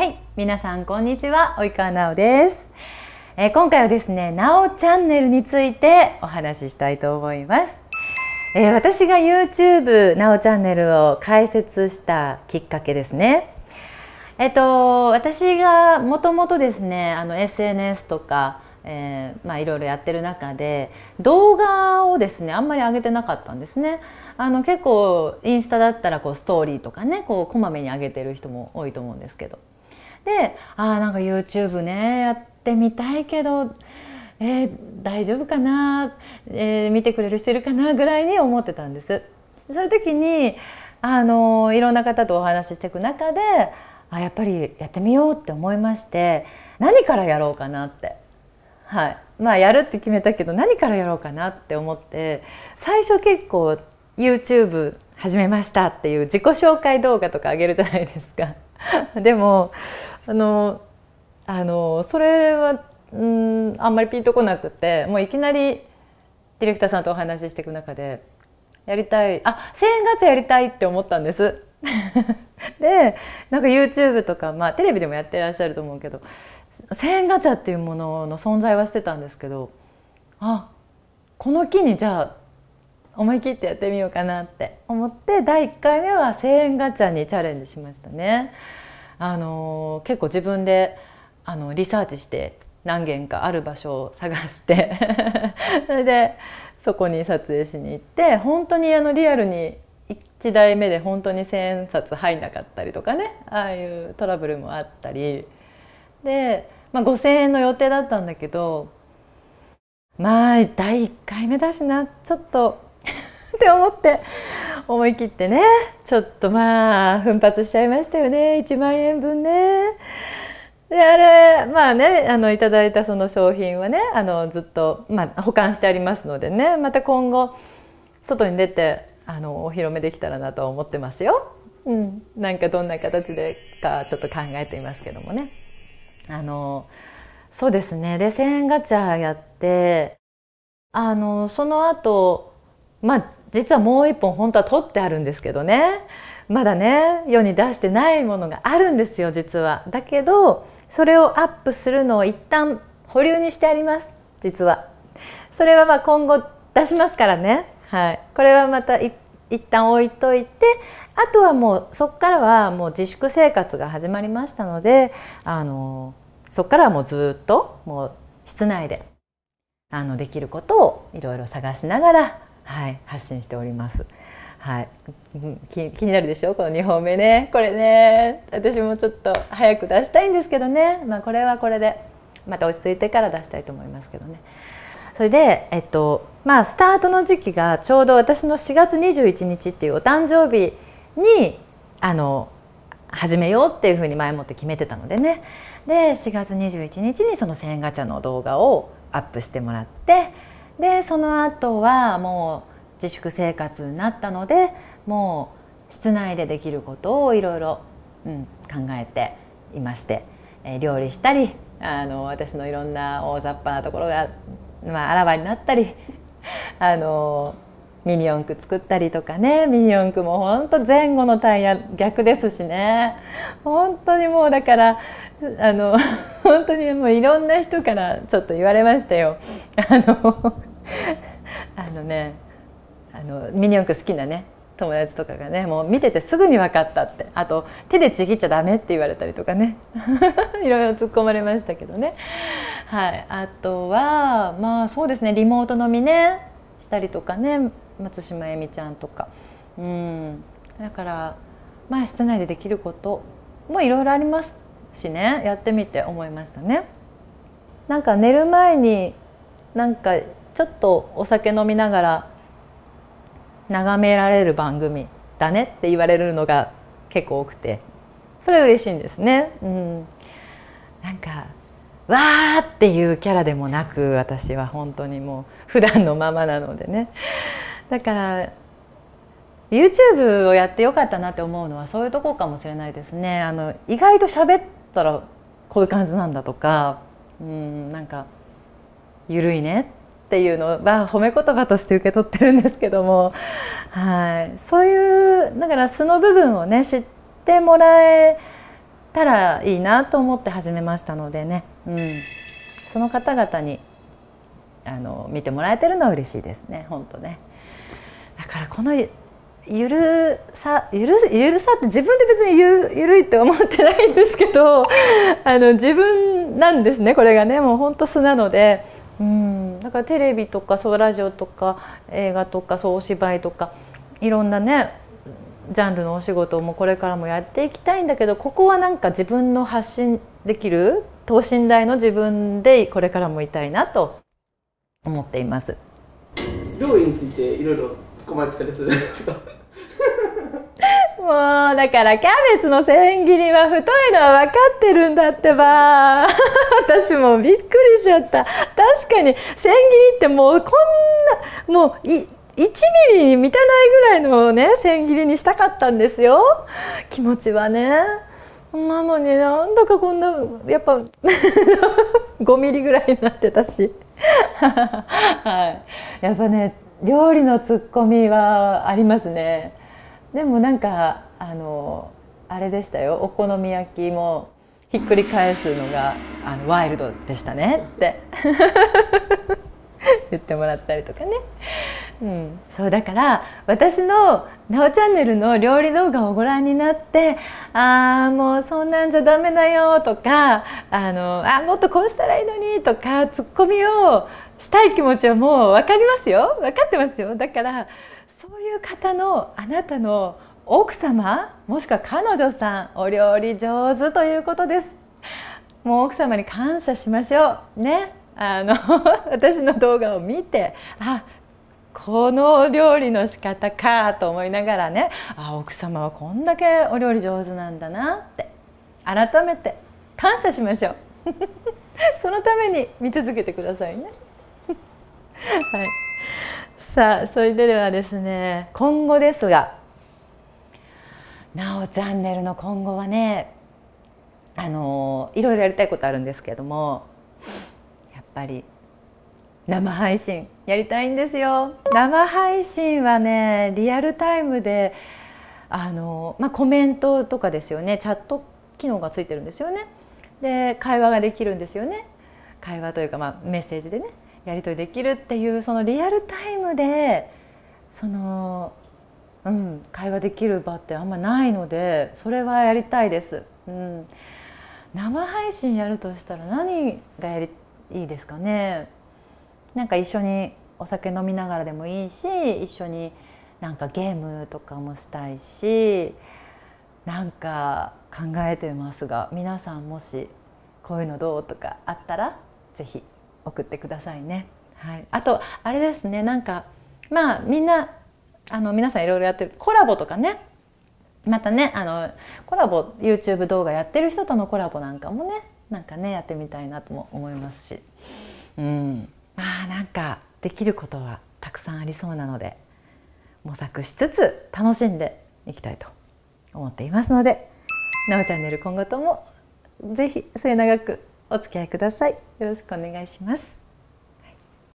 はい皆さんこんにちは及川奈直ですえー、今回はですねなおチャンネルについてお話ししたいと思いますえー、私が YouTube なおチャンネルを開設したきっかけですねえっと私がもともとですねあの SNS とかえー、まあいろいろやってる中で動画をですねあんまり上げてなかったんですねあの結構インスタだったらこうストーリーとかねこうこまめに上げてる人も多いと思うんですけどでああんか YouTube ねやってみたいけどえー、大丈夫かな、えー、見てくれる人いるかなぐらいに思ってたんです。そういう時にあのいろんな方とお話ししていく中であやっぱりやってみようって思いまして何からやろうかなって、はい、まあやるって決めたけど何からやろうかなって思って最初結構 YouTube 始めましたっていう自己紹介動画とかあげるじゃないですか。でもあのあのそれはうんあんまりピンとこなくてもういきなりディレクターさんとお話ししていく中でやりたいあ1,000円ガチャやりたいって思ったんです。でなんか YouTube とか、まあ、テレビでもやってらっしゃると思うけど1,000円ガチャっていうものの存在はしてたんですけどあこの機にじゃあ思い切ってやってみようかなって思って第1回目は1,000円ガチャにチャレンジしましたね。あの結構自分であのリサーチして何軒かある場所を探して それでそこに撮影しに行って本当にあのリアルに1台目で本当に千円札入んなかったりとかねああいうトラブルもあったりで、まあ、5,000円の予定だったんだけどまあ第1回目だしなちょっとって思って思い切ってねちょっとまあ奮発しちゃいましたよね1万円分ね。であれまあねあのいただいたその商品はねあのずっと、まあ、保管してありますのでねまた今後外に出てあのお披露目できたらなと思ってますよ。うん、なんかどんな形でかちょっと考えていますけどもね。あのそうですねで1000円ガチャやってあのその後まあ実はもう一本本当は取ってあるんですけどねまだね世に出してないものがあるんですよ実は。だけどそれをアップするのを一旦保留にしてあります実は。それはまあ今後出しますからね、はい、これはまた一旦置いといてあとはもうそこからはもう自粛生活が始まりましたのであのそこからはもうずっともう室内であのできることをいろいろ探しながらはい、発信しております。はい、気気になるでしょこの2本目ねこれね私もちょっと早く出したいんですけどね、まあ、これはこれでまた落ち着いてから出したいと思いますけどね。それで、えっとまあ、スタートの時期がちょうど私の4月21日っていうお誕生日にあの始めようっていうふうに前もって決めてたのでねで4月21日にその1,000ガチャの動画をアップしてもらって。でその後はもう自粛生活になったのでもう室内でできることをいろいろ考えていまして、えー、料理したりあの私のいろんな大雑把なところが、まあ、あらわになったり あのミニ四駆作ったりとかねミニ四駆もほんと前後のタイヤ逆ですしね本当にもうだからあの 本当にもういろんな人からちょっと言われましたよ。あのあのねあのミニ四駆好きなね友達とかがねもう見ててすぐに分かったってあと手でちぎっちゃダメって言われたりとかね いろいろ突っ込まれましたけどねはいあとはまあそうですねリモート飲みねしたりとかね松島えみちゃんとかうんだからまあ室内でできることもいろいろありますしねやってみて思いましたね。なんか寝る前になんかちょっとお酒飲みながら眺められる番組だねって言われるのが結構多くてそれ嬉しいんですね。うん、なんかわーっていうキャラでもなく私は本当にもう普段のままなのでねだから YouTube をやってよかったなって思うのはそういうとこかもしれないですねあの意外と喋ったらこういう感じなんだとかうんなんか緩いねっていうのは褒め言葉として受け取ってるんですけども、はい、そういうだから素の部分をね知ってもらえたらいいなと思って始めましたのでね、うん、その方々にあの見てもらえてるのは嬉しいですね本当ね。だからこのゆるさゆるゆるさって自分で別にゆゆるいって思ってないんですけどあの自分なんですねこれがねもう本当素なので、うん、、だからテレビとかそうラジオとか映画とかそうお芝居とかいろんなねジャンルのお仕事もこれからもやっていきたいんだけどここはなんか自分の発信できる等身大の自分でこれからもいたいなと思っています。料理についていろいろ突っ込まれてたりするですか。もうだからキャベツの千切りは太いのは分かってるんだってば 私もびっくりしちゃった確かに千切りってもうこんなもうい1ミリに満たないぐらいのね千切りにしたかったんですよ気持ちはねなのになんだかこんなやっぱ5 ミリぐらいになってたし はい、やっぱね料理のツッコミはありますね。でもなんかあのあれでしたよお好み焼きもひっくり返すのがあのワイルドでしたねって 言ってもらったりとかね、うん、そうだから私の「なおチャンネル」の料理動画をご覧になって「ああもうそんなんじゃダメだよ」とか「あのあもっとこうしたらいいのに」とかツッコミをしたい気持ちはもう分かりますよ分かってますよだからそういう方のあなたの奥様もしくは彼女さんお料理上手ということですもう奥様に感謝しましょうねあの 私の動画を見てあこの料理の仕方かと思いながらねあ奥様はこんだけお料理上手なんだなって改めて感謝しましょう そのために見続けてくださいね はいさあそれではですね今後ですがなおチャンネルの今後はねあのいろいろやりたいことあるんですけどもやっぱり生配信やりたいんですよ生配信はねリアルタイムであの、まあ、コメントとかですよねチャット機能がついてるんですよねで会話ができるんですよね会話というか、まあ、メッセージでねやり取りできるっていうそのリアルタイムでその、うん、会話できる場ってあんまないのでそれはやりたいです。うん、生配信やるとしたら何がやりいいですかねなんか一緒にお酒飲みながらでもいいし一緒になんかゲームとかもしたいしなんか考えてますが皆さんもしこういうのどうとかあったら是非。送ってくださいね。はい、あとあれですねなんかまあみんなあの皆さんいろいろやってるコラボとかねまたねあのコラボ YouTube 動画やってる人とのコラボなんかもねなんかねやってみたいなとも思いますし、うん、まあなんかできることはたくさんありそうなので模索しつつ楽しんでいきたいと思っていますので「なおチャンネル」今後とも是非末永くお付き合いくださいよろしくお願いします